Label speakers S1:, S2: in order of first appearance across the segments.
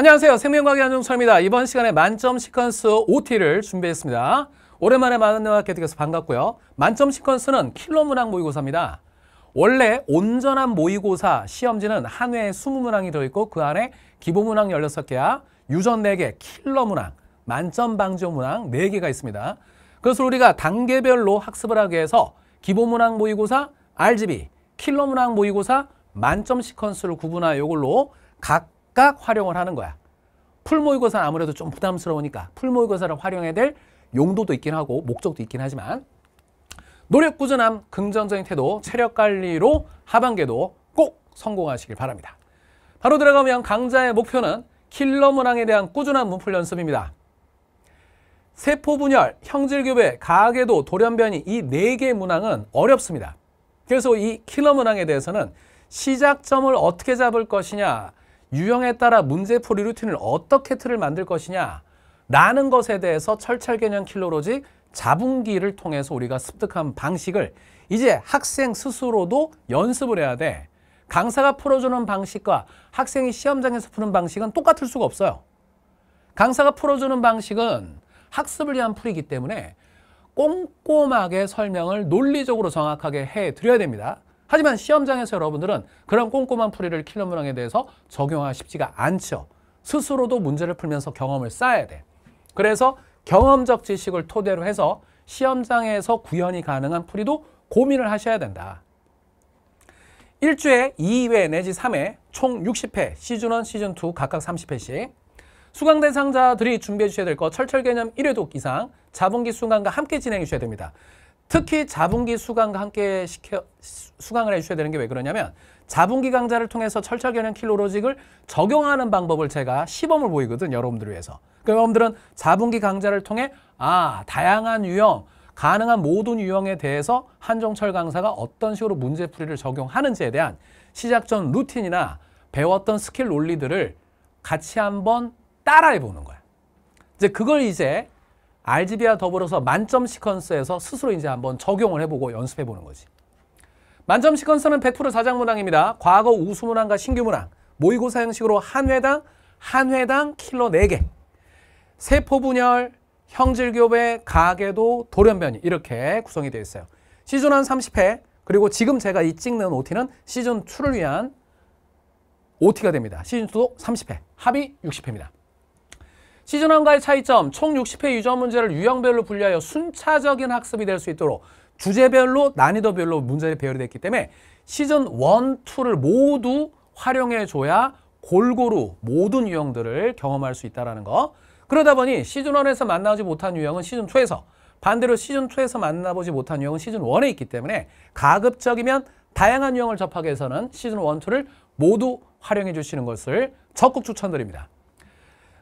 S1: 안녕하세요. 생명과학 안종철입니다. 이번 시간에 만점 시퀀스 OT를 준비했습니다. 오랜만에 만나게 되어서 반갑고요. 만점 시퀀스는 킬러 문항 모의고사입니다. 원래 온전한 모의고사 시험지는 한 회에 20문항이 들어있고 그 안에 기본 문항 1 6개와 유전 4개, 킬러 문항, 만점 방조 문항 4개가 있습니다. 그것을 우리가 단계별로 학습을 하기 위해서 기본 문항 모의고사, RGB, 킬러 문항 모의고사, 만점 시퀀스를 구분하여 이걸로 각 각각 활용을 하는 거야. 풀모의고사는 아무래도 좀 부담스러우니까 풀모의고사를 활용해야 될 용도도 있긴 하고 목적도 있긴 하지만 노력 꾸준함, 긍정적인 태도, 체력 관리로 하반기에도 꼭 성공하시길 바랍니다. 바로 들어가면 강자의 목표는 킬러 문항에 대한 꾸준한 문풀 연습입니다. 세포 분열, 형질교배, 가계도 돌연변이 이 네 개 문항은 어렵습니다. 그래서 이 킬러 문항에 대해서는 시작점을 어떻게 잡을 것이냐 유형에 따라 문제풀이 루틴을 어떻게 틀을 만들 것이냐 라는 것에 대해서 철철개념 킬로로직 자분기를 통해서 우리가 습득한 방식을 이제 학생 스스로도 연습을 해야 돼. 강사가 풀어주는 방식과 학생이 시험장에서 푸는 방식은 똑같을 수가 없어요. 강사가 풀어주는 방식은 학습을 위한 풀이기 때문에 꼼꼼하게 설명을 논리적으로 정확하게 해드려야 됩니다. 하지만 시험장에서 여러분들은 그런 꼼꼼한 풀이를 킬러 문항에 대해서 적용하기 쉽지가 않죠. 스스로도 문제를 풀면서 경험을 쌓아야 돼. 그래서 경험적 지식을 토대로 해서 시험장에서 구현이 가능한 풀이도 고민을 하셔야 된다. 일주에 2회 내지 3회 총 60회 시즌 1, 시즌 2 각각 30회씩 수강 대상자들이 준비해 주셔야 될 것 철철 개념 1회독 이상 자본기 수강과 함께 진행해 주셔야 됩니다. 특히 자분기 수강과 함께 시켜, 수강을 해주셔야 되는 게 왜 그러냐면 자분기 강좌를 통해서 철철견형 킬로로직을 적용하는 방법을 제가 시범을 보이거든 여러분들을 위해서. 그 여러분들은 자분기 강좌를 통해 아 다양한 유형, 가능한 모든 유형에 대해서 한종철 강사가 어떤 식으로 문제풀이를 적용하는지에 대한 시작 전 루틴이나 배웠던 스킬 논리들을 같이 한번 따라해보는 거야. 이제 그걸 이제 RGB와 더불어서 만점 시퀀스에서 스스로 이제 한번 적용을 해보고 연습해보는 거지. 만점 시퀀스는 100% 사장문항입니다. 과거 우수문항과 신규문항, 모의고사 형식으로 한 회당, 한 회당 킬러 4개. 세포분열, 형질교배, 가계도, 돌연변이 이렇게 구성이 되어 있어요. 시즌 1 30회, 그리고 지금 제가 이 찍는 OT는 시즌 2를 위한 OT가 됩니다. 시즌 2도 30회, 합이 60회입니다. 시즌1과의 차이점, 총 60회 유전 문제를 유형별로 분류하여 순차적인 학습이 될 수 있도록 주제별로 난이도별로 문제를 배열됐기 때문에 시즌 1, 2를 모두 활용해줘야 골고루 모든 유형들을 경험할 수 있다는 거. 그러다 보니 시즌 1에서 만나지 못한 유형은 시즌 2에서 반대로 시즌 2에서 만나보지 못한 유형은 시즌 1에 있기 때문에 가급적이면 다양한 유형을 접하기위 해서는 시즌 1, 2를 모두 활용해 주시는 것을 적극 추천드립니다.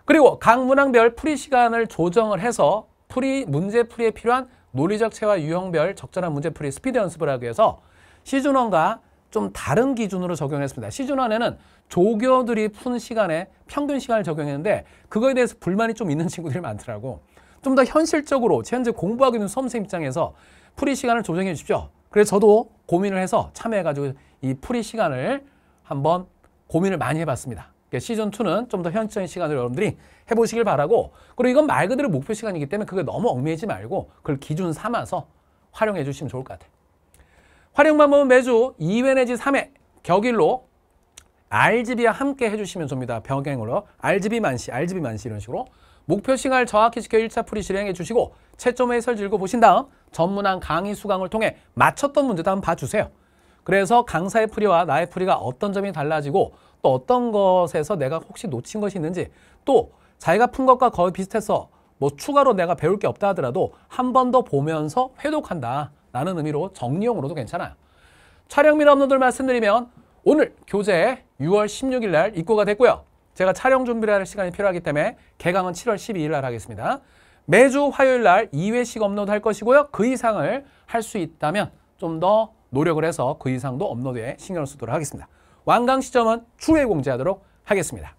S1: 그리고 각 문항별 풀이 시간을 조정을 해서 풀이 문제 풀이에 필요한 논리적 체와 유형별 적절한 문제 풀이 스피드 연습을 하기 위해서 시즌1과좀 다른 기준으로 적용했습니다. 시즌1에는 조교들이 푼 시간에 평균 시간을 적용했는데 그거에 대해서 불만이 좀 있는 친구들이 많더라고. 좀 더 현실적으로 현재 공부하고 있는 수험생 입장에서 풀이 시간을 조정해 주십시오. 그래서 저도 고민을 해서 참여해가지고 이 풀이 시간을 한번 고민을 많이 해봤습니다. 그러니까 시즌2는 좀 더 현실적인 시간을 여러분들이 해보시길 바라고 그리고 이건 말 그대로 목표 시간이기 때문에 그게 너무 얽매이지 말고 그걸 기준 삼아서 활용해 주시면 좋을 것 같아요. 활용 방법은 매주 2회 내지 3회 격일로 RGB와 함께 해주시면 됩니다. 병행으로 RGB 만시, RGB 만시 이런 식으로 목표 시간을 정확히 지켜 1차 풀이 실행해 주시고 채점 해설 읽어보신 다음 전문한 강의 수강을 통해 맞췄던 문제도 한번 봐주세요. 그래서 강사의 풀이와 나의 풀이가 어떤 점이 달라지고 또 어떤 것에서 내가 혹시 놓친 것이 있는지 또 자기가 푼 것과 거의 비슷해서 뭐 추가로 내가 배울 게 없다 하더라도 한 번 더 보면서 회독한다 라는 의미로 정리용으로도 괜찮아요. 촬영 미러 업로드를 말씀드리면 오늘 교재 6월 16일 날 입고가 됐고요. 제가 촬영 준비를 할 시간이 필요하기 때문에 개강은 7월 12일 날 하겠습니다. 매주 화요일 날 2회씩 업로드 할 것이고요. 그 이상을 할 수 있다면 좀더 노력을 해서 그 이상도 업로드에 신경을 쓰도록 하겠습니다. 완강 시점은 추후에 공지하도록 하겠습니다.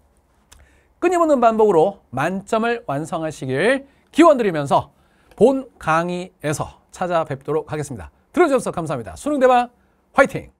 S1: 끊임없는 반복으로 만점을 완성하시길 기원드리면서 본 강의에서 찾아뵙도록 하겠습니다. 들어주셔서 감사합니다. 수능대박 화이팅!